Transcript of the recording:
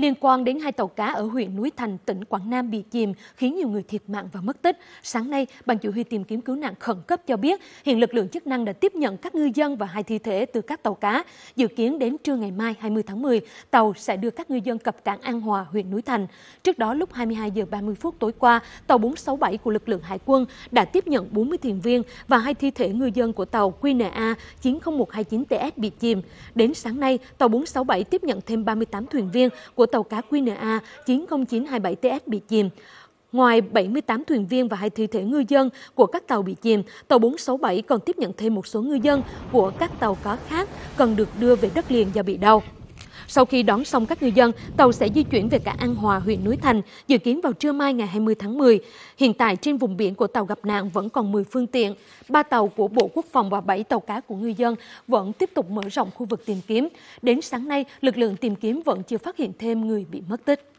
Liên quan đến hai tàu cá ở huyện Núi Thành, tỉnh Quảng Nam bị chìm, khiến nhiều người thiệt mạng và mất tích. Sáng nay, Ban chỉ huy tìm kiếm cứu nạn khẩn cấp cho biết, hiện lực lượng chức năng đã tiếp nhận các ngư dân và hai thi thể từ các tàu cá. Dự kiến đến trưa ngày mai 20 tháng 10, tàu sẽ đưa các ngư dân cập cảng An Hòa, huyện Núi Thành. Trước đó, lúc 22 giờ 30 phút tối qua, tàu 467 của lực lượng Hải quân đã tiếp nhận 40 thuyền viên và hai thi thể ngư dân của tàu QNA 90129TS bị chìm. Đến sáng nay, tàu 467 tiếp nhận thêm 38 thuyền viên của tàu cá QNA 90927TS bị chìm. Ngoài 78 thuyền viên và hai thi thể ngư dân của các tàu bị chìm, tàu 467 còn tiếp nhận thêm một số ngư dân của các tàu cá khác cần được đưa về đất liền do bị đau. Sau khi đón xong các ngư dân, tàu sẽ di chuyển về cảng An Hòa, huyện Núi Thành, dự kiến vào trưa mai ngày 20 tháng 10. Hiện tại trên vùng biển của tàu gặp nạn vẫn còn 10 phương tiện, ba tàu của Bộ Quốc phòng và 7 tàu cá của ngư dân vẫn tiếp tục mở rộng khu vực tìm kiếm. Đến sáng nay, lực lượng tìm kiếm vẫn chưa phát hiện thêm người bị mất tích.